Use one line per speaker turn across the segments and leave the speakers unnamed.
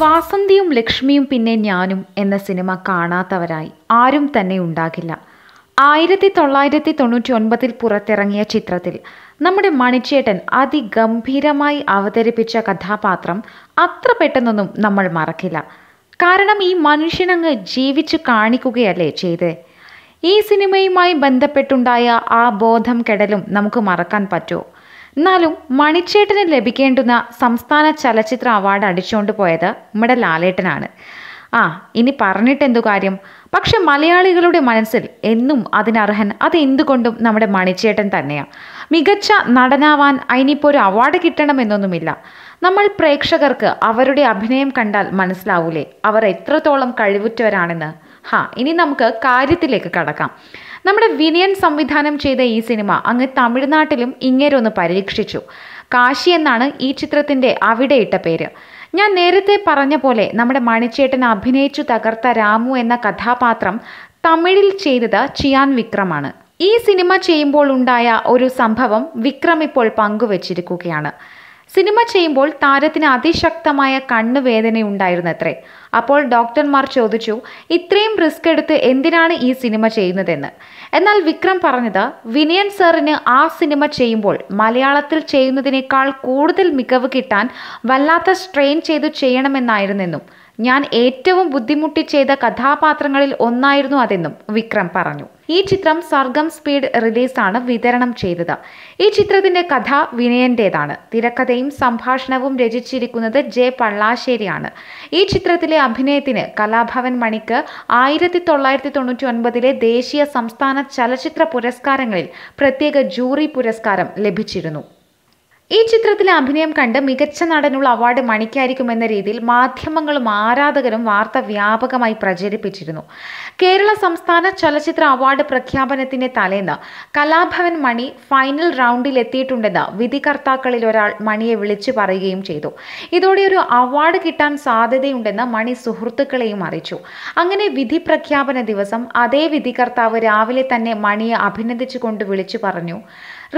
വാസന്തിയും ലക്ഷ്മിയും പിന്നെ ഞാനും എന്ന സിനിമ കാണാത്തവരായി ആരും തന്നെ ഉണ്ടാകില്ല ആയിരത്തി തൊള്ളായിരത്തി തൊണ്ണൂറ്റി ഒൻപതിൽ പുറത്തിറങ്ങിയ ചിത്രത്തിൽ നമ്മുടെ മണിച്ചേട്ടൻ അതിഗംഭീരമായി അവതരിപ്പിച്ച കഥാപാത്രം അത്ര പെട്ടെന്നൊന്നും നമ്മൾ മറക്കില്ല കാരണം ഈ മനുഷ്യനങ്ങ് ജീവിച്ചു കാണിക്കുകയല്ലേ ചെയ്തേ ഈ സിനിമയുമായി ബന്ധപ്പെട്ടുണ്ടായ ആ ബോധം കെടലും നമുക്ക് മറക്കാൻ പറ്റുമോ എന്നാലും മണിച്ചേട്ടന് ലഭിക്കേണ്ടുന്ന സംസ്ഥാന ചലച്ചിത്ര അവാർഡ് അടിച്ചുകൊണ്ട് പോയത് നമ്മുടെ ലാലേട്ടനാണ് ആ ഇനി എന്തു കാര്യം പക്ഷെ മലയാളികളുടെ മനസ്സിൽ എന്നും അതിനർഹൻ അത് എന്തുകൊണ്ടും നമ്മുടെ മണിച്ചേട്ടൻ തന്നെയാണ് മികച്ച നടനാവാൻ അതിനിപ്പോൾ ഒരു അവാർഡ് കിട്ടണമെന്നൊന്നുമില്ല നമ്മൾ പ്രേക്ഷകർക്ക് അവരുടെ അഭിനയം കണ്ടാൽ മനസ്സിലാവൂലേ അവർ എത്രത്തോളം കഴിവുറ്റവരാണെന്ന് ഹാ ഇനി നമുക്ക് കാര്യത്തിലേക്ക് കടക്കാം നമ്മുടെ വിനയൻ സംവിധാനം ചെയ്ത ഈ സിനിമ അങ്ങ് തമിഴ്നാട്ടിലും ഇങ്ങേരൊന്ന് പരീക്ഷിച്ചു കാശി എന്നാണ് ഈ ചിത്രത്തിൻ്റെ അവിടെ ഇട്ട പേര് ഞാൻ നേരത്തെ പറഞ്ഞ പോലെ നമ്മുടെ മണിച്ചേട്ടൻ അഭിനയിച്ചു തകർത്ത രാമു എന്ന കഥാപാത്രം തമിഴിൽ ചെയ്തത് ചിയാൻ വിക്രമാണ് ഈ സിനിമ ചെയ്യുമ്പോൾ ഉണ്ടായ ഒരു സംഭവം വിക്രം ഇപ്പോൾ പങ്കുവച്ചിരിക്കുകയാണ് സിനിമ ചെയ്യുമ്പോൾ താരത്തിന് അതിശക്തമായ കണ്ണുവേദന ഉണ്ടായിരുന്നത്രേ അപ്പോൾ ഡോക്ടർമാർ ചോദിച്ചു ഇത്രയും റിസ്ക് എടുത്ത് എന്തിനാണ് ഈ സിനിമ ചെയ്യുന്നതെന്ന് എന്നാൽ വിക്രം പറഞ്ഞത് വിനയൻ സാറിന് ആ സിനിമ ചെയ്യുമ്പോൾ മലയാളത്തിൽ ചെയ്യുന്നതിനേക്കാൾ കൂടുതൽ മികവ് കിട്ടാൻ വല്ലാത്ത സ്ട്രെയിൻ ചെയ്തു ചെയ്യണമെന്നായിരുന്നെന്നും ഞാൻ ഏറ്റവും ബുദ്ധിമുട്ടി ചെയ്ത കഥാപാത്രങ്ങളിൽ ഒന്നായിരുന്നു അതെന്നും വിക്രം പറഞ്ഞു ഈ ചിത്രം സർഗം സ്പീഡ് റിലീസാണ് വിതരണം ചെയ്തത് ഈ ചിത്രത്തിന്റെ കഥ വിനയന്റേതാണ് തിരക്കഥയും സംഭാഷണവും രചിച്ചിരിക്കുന്നത് ജെ പള്ളാശ്ശേരിയാണ് ഈ ചിത്രത്തിലെ അഭിനയത്തിന് കലാഭവൻ മണിക്ക് ആയിരത്തി തൊള്ളായിരത്തി തൊണ്ണൂറ്റി ഒൻപതിലെ ദേശീയ സംസ്ഥാന ചലച്ചിത്ര പുരസ്കാരങ്ങളിൽ പ്രത്യേക ജൂറി പുരസ്കാരം ലഭിച്ചിരുന്നു ഈ ചിത്രത്തിലെ അഭിനയം കണ്ട് മികച്ച നടനുള്ള അവാർഡ് മണിക്കായിരിക്കുമെന്ന രീതിയിൽ മാധ്യമങ്ങളും ആരാധകരും വാർത്ത വ്യാപകമായി പ്രചരിപ്പിച്ചിരുന്നു കേരള സംസ്ഥാന ചലച്ചിത്ര അവാർഡ് പ്രഖ്യാപനത്തിന്റെ തലേന്ന് കലാഭവൻ മണി ഫൈനൽ റൗണ്ടിൽ എത്തിയിട്ടുണ്ടെന്ന് വിധികർത്താക്കളിൽ ഒരാൾ മണിയെ വിളിച്ചു പറയുകയും ചെയ്തു ഇതോടെ ഒരു അവാർഡ് കിട്ടാൻ സാധ്യതയുണ്ടെന്ന് മണി സുഹൃത്തുക്കളെയും അറിയിച്ചു അങ്ങനെ വിധി പ്രഖ്യാപന ദിവസം അതേ വിധികർത്താവ് രാവിലെ തന്നെ മണിയെ അഭിനന്ദിച്ചുകൊണ്ട് വിളിച്ചു പറഞ്ഞു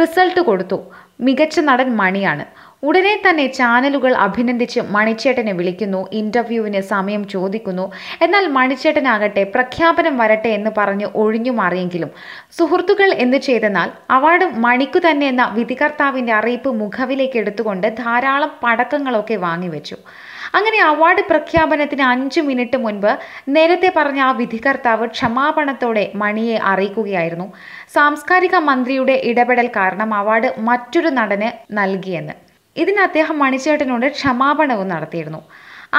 റിസൾട്ട് കൊടുത്തു മികച്ച നടൻ മണിയാണ് ഉടനെ തന്നെ ചാനലുകൾ അഭിനന്ദിച്ച് മണിച്ചേട്ടനെ വിളിക്കുന്നു ഇൻ്റർവ്യൂവിന് സമയം ചോദിക്കുന്നു എന്നാൽ മണിച്ചേട്ടനാകട്ടെ പ്രഖ്യാപനം വരട്ടെ എന്ന് പറഞ്ഞ് ഒഴിഞ്ഞു മാറിയെങ്കിലും സുഹൃത്തുക്കൾ എന്ന് ചെയ്തെന്നാൽ അവാർഡ് മണിക്കു തന്നെ എന്ന വിധികർത്താവിൻ്റെ അറിയിപ്പ് മുഖവിലേക്ക് എടുത്തുകൊണ്ട് ധാരാളം പടക്കങ്ങളൊക്കെ വാങ്ങിവെച്ചു അങ്ങനെ അവാർഡ് പ്രഖ്യാപനത്തിന് അഞ്ച് മിനിറ്റ് മുൻപ് നേരത്തെ പറഞ്ഞ ആ വിധികർത്താവ് ക്ഷമാപണത്തോടെ മണിയെ അറിയിക്കുകയായിരുന്നു സാംസ്കാരിക മന്ത്രിയുടെ ഇടപെടൽ കാരണം അവാർഡ് മറ്റൊരു നടന് നൽകിയെന്ന് ഇതിന് അദ്ദേഹം മണിച്ചേട്ടനോട് ക്ഷമാപണവും നടത്തിയിരുന്നു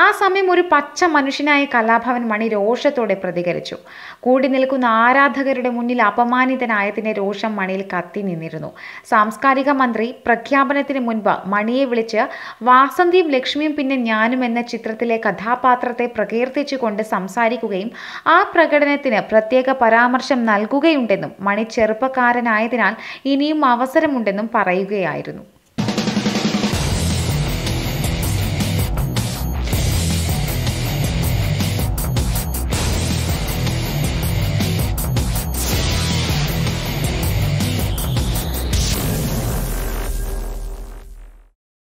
ആ സമയം ഒരു പച്ച മനുഷ്യനായ കലാഭവൻ മണി രോഷത്തോടെ പ്രതികരിച്ചു കൂടി നിൽക്കുന്ന ആരാധകരുടെ മുന്നിൽ അപമാനിതനായതിന്റെ രോഷം മണിയിൽ കത്തി നിന്നിരുന്നു സാംസ്കാരിക മന്ത്രി പ്രഖ്യാപനത്തിന് മുൻപ് മണിയെ വിളിച്ച് വാസന്തിയും ലക്ഷ്മിയും പിന്നെ ഞാനും എന്ന ചിത്രത്തിലെ കഥാപാത്രത്തെ പ്രകീർത്തിച്ചുകൊണ്ട് സംസാരിക്കുകയും ആ പ്രകടനത്തിന് പ്രത്യേക പരാമർശം നൽകുകയുണ്ടെന്നും മണി ചെറുപ്പക്കാരനായതിനാൽ ഇനിയും അവസരമുണ്ടെന്നും പറയുകയായിരുന്നു